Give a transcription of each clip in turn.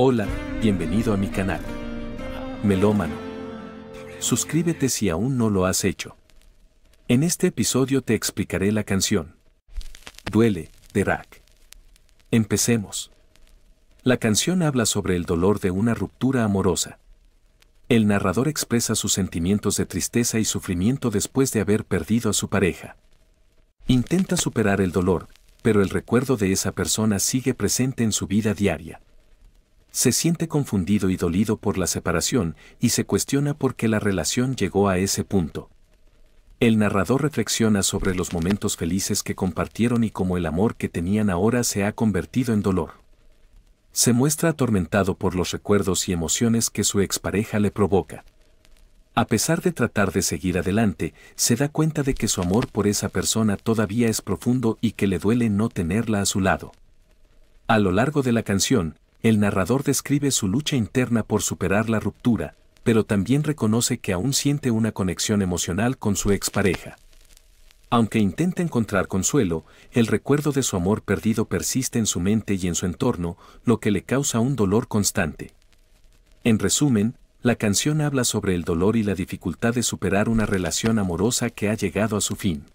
Hola, bienvenido a mi canal. Melómano. Suscríbete si aún no lo has hecho. En este episodio te explicaré la canción. Duele, de Rack. Empecemos. La canción habla sobre el dolor de una ruptura amorosa. El narrador expresa sus sentimientos de tristeza y sufrimiento después de haber perdido a su pareja. Intenta superar el dolor, pero el recuerdo de esa persona sigue presente en su vida diaria se siente confundido y dolido por la separación y se cuestiona por qué la relación llegó a ese punto. El narrador reflexiona sobre los momentos felices que compartieron y cómo el amor que tenían ahora se ha convertido en dolor. Se muestra atormentado por los recuerdos y emociones que su expareja le provoca. A pesar de tratar de seguir adelante, se da cuenta de que su amor por esa persona todavía es profundo y que le duele no tenerla a su lado. A lo largo de la canción, el narrador describe su lucha interna por superar la ruptura, pero también reconoce que aún siente una conexión emocional con su expareja. Aunque intenta encontrar consuelo, el recuerdo de su amor perdido persiste en su mente y en su entorno, lo que le causa un dolor constante. En resumen, la canción habla sobre el dolor y la dificultad de superar una relación amorosa que ha llegado a su fin.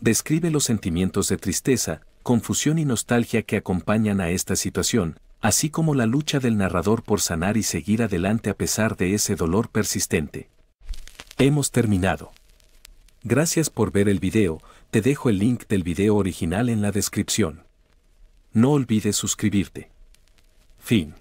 Describe los sentimientos de tristeza, confusión y nostalgia que acompañan a esta situación, así como la lucha del narrador por sanar y seguir adelante a pesar de ese dolor persistente. Hemos terminado. Gracias por ver el video, te dejo el link del video original en la descripción. No olvides suscribirte. Fin.